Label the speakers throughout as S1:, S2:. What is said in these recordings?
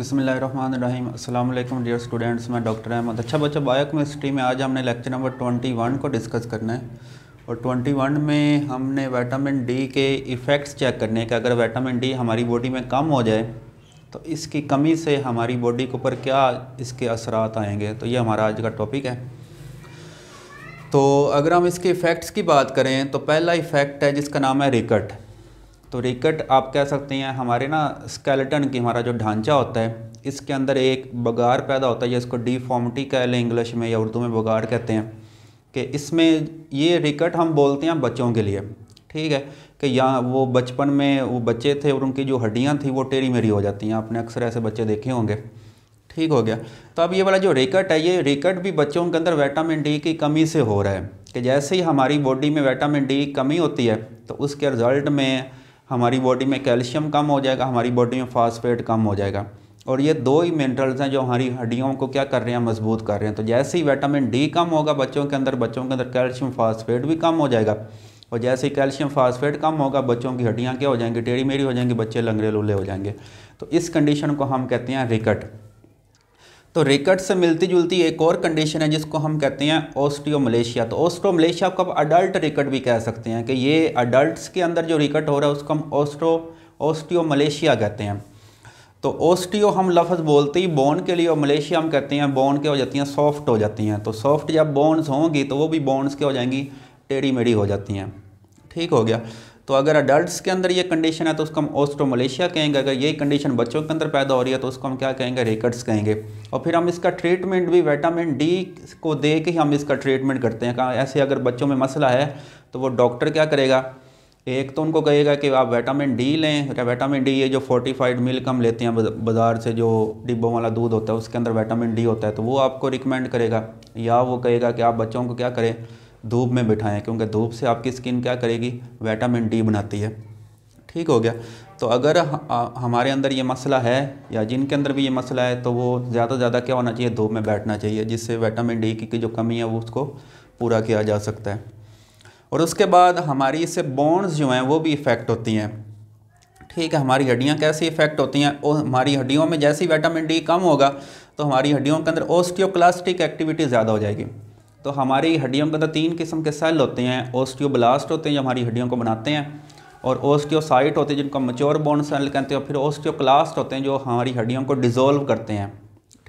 S1: अस्सलाम वालेकुम dear students मैं डॉक्टर अहमद अच्छा बच्चा बायोकेमिस्ट्री में आज हमने लेक्चर नंबर ट्वेंटी वन को डिस्कस करना है और ट्वेंटी वन में हमने विटामिन डी के इफ़ेक्ट्स चेक करने हैं कि अगर विटामिन डी हमारी बॉडी में कम हो जाए तो इसकी कमी से हमारी बॉडी के ऊपर क्या इसके असरात आएँगे तो ये हमारा आज का टॉपिक है तो अगर हम इसके इफ़ेक्ट्स की बात करें तो पहला इफ़ेक्ट है जिसका नाम है रिकट तो रिकट आप कह सकते हैं हमारे ना स्केलेटन की हमारा जो ढांचा होता है इसके अंदर एक बगार पैदा होता है या इसको डिफॉर्मिटी कह लें इंग्लिश में या उर्दू में बघाड़ कहते हैं कि इसमें ये रिकट हम बोलते हैं बच्चों के लिए ठीक है कि या वो बचपन में वो बच्चे थे और उनकी जो हड्डियाँ थी वो टेरी मेरी हो जाती हैं आपने अक्सर ऐसे बच्चे देखे होंगे ठीक हो गया तो अब ये वाला जो रिकट है ये रिकट भी बच्चों के अंदर वैटामिन डी की कमी से हो रहा है कि जैसे ही हमारी बॉडी में वैटामिन डी कमी होती है तो उसके रिज़ल्ट में हमारी बॉडी में कैल्शियम कम हो जाएगा हमारी बॉडी में फास्फेट कम हो जाएगा और ये दो ही मिनरल्स हैं जो हमारी हड्डियों को क्या कर रहे हैं मजबूत कर रहे हैं तो जैसे ही विटामिन डी कम होगा बच्चों के अंदर बच्चों के अंदर कैल्शियम फास्फेट भी कम हो जाएगा और जैसे ही कैल्शियम फास्फेट कम होगा बच्चों की हड्डियाँ क्या हो जाएंगी टेढ़ी मेढ़ी हो जाएंगी बच्चे लंगड़े लूले हो जाएंगे तो इस कंडीशन को हम कहते हैं रिकट तो रिकट से मिलती जुलती एक और कंडीशन है जिसको हम कहते हैं ऑस्ट्रियोमलेशिया तो ऑस्ट्रोमलेशिया को आप अडल्ट रिकट भी कह सकते हैं कि ये अडल्ट के अंदर जो रिकट हो रहा है उसको हम ऑस्ट्रो ऑस्टियोमलेशिया कहते हैं तो ऑस्टियो हम लफ्ज़ बोलते ही बोन के लिए और मलेशिया हम कहते हैं बोन के हो जाती हैं सॉफ्ट हो जाती हैं तो सॉफ्ट जब बोन्स होंगी तो वो भी बोन्स के हो जाएंगी टेढ़ी मेढ़ी हो जाती हैं ठीक हो गया तो अगर अडल्ट्स के अंदर ये कंडीशन है तो उसको हम ऑस्ट्रोमलेशिया कहेंगे अगर ये कंडीशन बच्चों के अंदर पैदा हो रही है तो उसको हम क्या कहेंगे रेकर्ड्स कहेंगे और फिर हम इसका ट्रीटमेंट भी विटामिन डी को दे के हम इसका ट्रीटमेंट करते हैं ऐसे अगर बच्चों में मसला है तो वो डॉक्टर क्या करेगा एक तो उनको कहेगा कि आप विटामिन डी लें विटामिन डी ये जो फोर्टिफाइड मिल्क हम लेते हैं बाज़ार से जो डिब्बों वाला दूध होता है उसके अंदर वैटामिन डी होता है तो वो आपको रिकमेंड करेगा या वो कहेगा कि आप बच्चों को क्या करें धूप में बिठाएं क्योंकि धूप से आपकी स्किन क्या करेगी विटामिन डी बनाती है ठीक हो गया तो अगर हमारे अंदर ये मसला है या जिनके अंदर भी ये मसला है तो वो ज़्यादा से ज़्यादा क्या होना चाहिए धूप में बैठना चाहिए जिससे विटामिन डी की, की जो कमी है वो उसको पूरा किया जा सकता है और उसके बाद हमारी इससे बोन्स जो हैं वो भी इफ़ेक्ट होती हैं ठीक है हमारी हड्डियाँ कैसी इफ़ेक्ट होती हैं और हमारी हड्डियों में जैसी विटामिन डी कम होगा तो हमारी हड्डियों के अंदर ओस्टियोक्लास्टिक एक्टिविटी ज़्यादा हो जाएगी तो हमारी हड्डियों के अंदर तीन किस्म के सेल होते हैं ओस्टियोब्लास्ट होते हैं जो हमारी हड्डियों को बनाते हैं और ओस्टियोसाइट होते हैं जिनको मच्योर बोन सेल कहते हैं फिर ओस्टियोक्लास्ट होते हैं जो हमारी हड्डियों को डिज़ोल्व करते हैं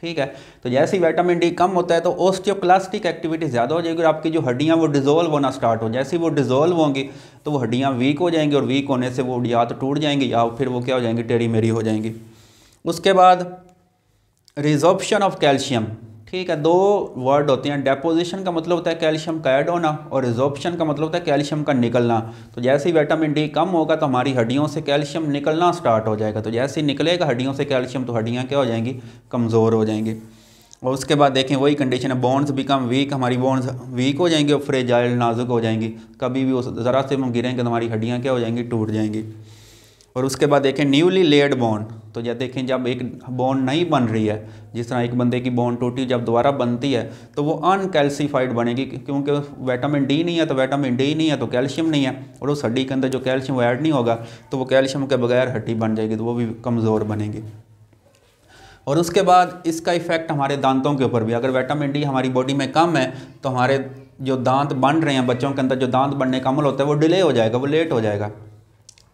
S1: ठीक है तो जैसे ही विटामिन डी कम होता है तो ओस्टियोक्लास्टिक एक्टिविटी ज़्यादा हो जाएगी और आपकी जो हड्डियाँ वो डिज़ोल्व होना स्टार्ट हो जैसे ही वो डिज़ोल्व होंगी तो वो हड्डियाँ वीक हो जाएंगी और वीक होने से वो या तो टूट जाएंगी या फिर वो क्या हो जाएंगी टेरी मेरी हो जाएंगी उसके बाद रिजॉर्प्शन ऑफ कैल्शियम ठीक है दो वर्ड होते हैं डेपोजिशन का मतलब होता है कैल्शियम का ऐड होना और रिजॉर्प्शन का मतलब होता है कैल्शियम का निकलना तो जैसे ही विटामिन डी कम होगा तो हमारी हड्डियों से कैल्शियम निकलना स्टार्ट हो जाएगा तो जैसे ही निकलेगा हड्डियों से कैल्शियम तो हड्डियाँ क्या हो जाएंगी कमज़ोर हो जाएंगी और उसके बाद देखें वही कंडीशन है बोन्स बिकम वीक हमारी बोन्स वीक हो जाएंगी और फ्रेजाइल नाजुक हो जाएंगी कभी भी उस ज़रा से हम गिरेंगे तो हमारी हड्डियाँ क्या हो जाएंगी टूट जाएंगी और उसके बाद देखें न्यूली लेड बोन तो जब देखें जब एक बोन नहीं बन रही है जिस तरह एक बंदे की बोन टूटी जब दोबारा बनती है तो वो अनकैल्सीफाइड बनेगी क्योंकि विटामिन डी नहीं है तो विटामिन डी नहीं है तो कैल्शियम नहीं है और उस हड्डी के अंदर जो कैल्शियम ऐड नहीं होगा तो वो कैल्शियम के बगैर हड्डी बन जाएगी तो वो भी कमज़ोर बनेगी और उसके बाद इसका इफ़ेक्ट हमारे दांतों के ऊपर भी अगर विटामिन डी हमारी बॉडी में कम है तो हमारे जो दांत बन रहे हैं बच्चों के अंदर जो दांत बनने का अमल होता है वो डिले हो जाएगा वो लेट हो जाएगा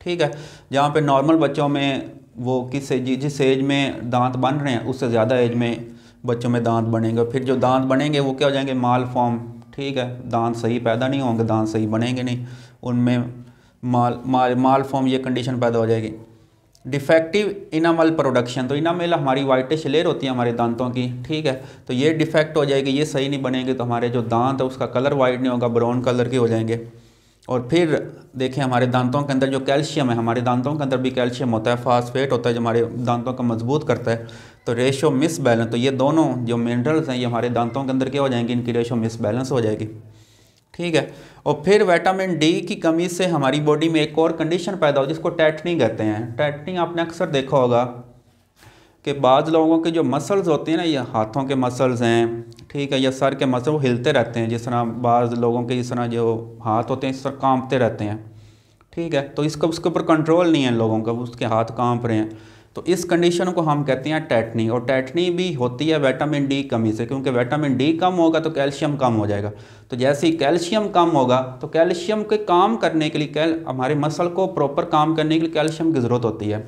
S1: ठीक है जहाँ पे नॉर्मल बच्चों में वो किस एज जिस एज में दांत बन रहे हैं उससे ज़्यादा एज में बच्चों में दांत बनेंगे फिर जो दांत बनेंगे वो क्या हो जाएंगे माल फॉर्म ठीक है दांत सही पैदा नहीं होंगे दांत सही बनेंगे नहीं उनमें माल माल माल फॉर्म ये कंडीशन पैदा हो जाएगी डिफेक्टिव इनामल प्रोडक्शन तो इनामल हमारी वाइटिश लेयर होती है हमारे दांतों की ठीक है तो ये डिफेक्ट हो जाएगी ये सही नहीं बनेंगे तो हमारे जो दांत है उसका कलर वाइट नहीं होगा ब्राउन कलर के हो जाएंगे और फिर देखें हमारे दांतों के अंदर जो कैल्शियम है हमारे दांतों के अंदर भी कैल्शियम होता है फास्फेट होता है जो हमारे दांतों को मजबूत करता है तो रेशो मिस बैलेंस तो ये दोनों जो मिनरल्स हैं ये हमारे दांतों के अंदर क्या हो जाएंगे इनकी रेशो मिस बैलेंस हो जाएगी ठीक है और फिर वाइटामिन डी की कमी से हमारी बॉडी में एक और कंडीशन पैदा हो जिसको टैटनी कहते हैं टैटनी आपने अक्सर देखा होगा कि बाज़ लोगों के जो मसल्स होते हैं ना ये हाथों के मसल्स हैं ठीक है या सर के मसल वो हिलते रहते हैं जिस तरह बाज़ लोगों के जिस तरह जो हाथ होते हैं इस तरह कांपते रहते हैं ठीक है तो इसका उसके ऊपर कंट्रोल नहीं है लोगों का उसके हाथ कांप रहे हैं तो इस कंडीशन को हम कहते हैं टैटनी और टैटनी भी होती है वैटामिन डी कमी से क्योंकि वैटामिन डी कम होगा तो कैल्शियम कम हो जाएगा तो जैसे ही कैल्शियम कम होगा तो कैल्शियम के काम करने के लिए कैल हमारे मसल को प्रॉपर काम करने के लिए कैल्शियम की ज़रूरत होती है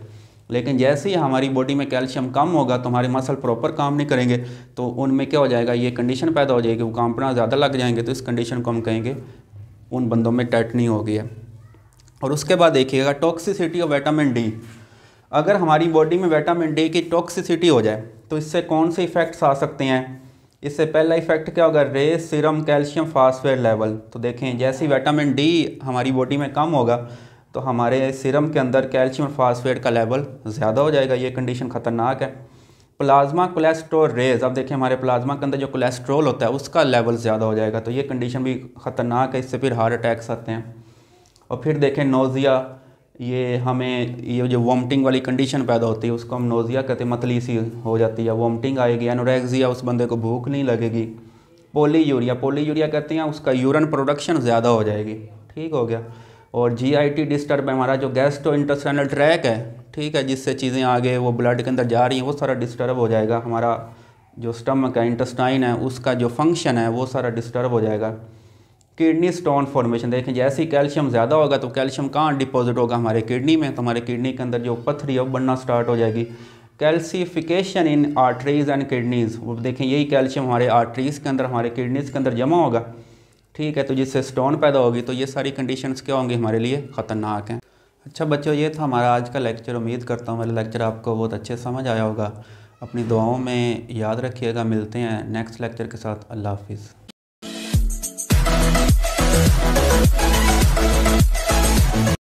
S1: लेकिन जैसे ही हमारी बॉडी में कैल्शियम कम होगा तो हमारे मसल प्रॉपर काम नहीं करेंगे तो उनमें क्या हो जाएगा ये कंडीशन पैदा हो जाएगी वो कांपना ज़्यादा लग जाएंगे तो इस कंडीशन को हम कहेंगे उन बंदों में टैटनी हो गई है और उसके बाद देखिएगा टॉक्सिसिटी ऑफ वैटामिन डी अगर हमारी बॉडी में वैटामिन डी की टॉक्सिसिटी हो जाए तो इससे कौन से इफ़ेक्ट्स आ सकते हैं इससे पहला इफेक्ट क्या होगा रे सीरम कैल्शियम फास्फेट लेवल तो देखें जैसे वैटामिन डी हमारी बॉडी में कम होगा तो हमारे सिरम के अंदर कैल्शियम और फास्फेट का लेवल ज़्यादा हो जाएगा ये कंडीशन ख़तरनाक है प्लाज्मा कोलेस्ट्रोल रेज अब देखें हमारे प्लाज्मा के अंदर जो कोलेस्ट्रोल होता है उसका लेवल ज़्यादा हो जाएगा तो ये कंडीशन भी ख़तरनाक है इससे फिर हार्ट अटैक्स आते हैं और फिर देखें नोज़िया ये हमें ये जो वॉमटिंग वाली कंडीशन पैदा होती है उसको हम नोज़िया कहते हैं मतली सी हो जाती है वॉमटिंग आएगी एनोरेक्जिया उस बंदे को भूख नहीं लगेगी पोली यूरिया पोली यूरिया कहते हैं उसका यूरन प्रोडक्शन ज़्यादा हो जाएगी ठीक हो गया और जीआईटी डिस्टर्ब है हमारा जो गैस्ट्रो इंटरसनल ट्रैक है ठीक है जिससे चीज़ें आगे वो ब्लड के अंदर जा रही हैं वो सारा डिस्टर्ब हो जाएगा हमारा जो स्टमक है इंटस्टाइन है उसका जो फंक्शन है वो सारा डिस्टर्ब हो जाएगा किडनी स्टोन फॉर्मेशन देखें जैसे ही कैल्शियम ज़्यादा होगा तो कैल्शियम कहाँ डिपॉजिट होगा हमारे किडनी में तो हमारे किडनी के अंदर जो पथरी है वो बनना स्टार्ट हो जाएगी calcification in arteries and kidneys वो देखें यही कैल्शियम हमारे आर्टरीज़ के अंदर हमारे किडनीज़ के अंदर जमा होगा ठीक है तो जिससे स्टोन पैदा होगी तो ये सारी कंडीशंस क्या होंगी हमारे लिए ख़तरनाक हैं अच्छा बच्चों ये था हमारा आज का लेक्चर उम्मीद करता हूँ मेरा लेक्चर आपको बहुत अच्छे समझ आया होगा अपनी दुआओं में याद रखिएगा मिलते हैं नेक्स्ट लेक्चर के साथ अल्लाह हाफिज़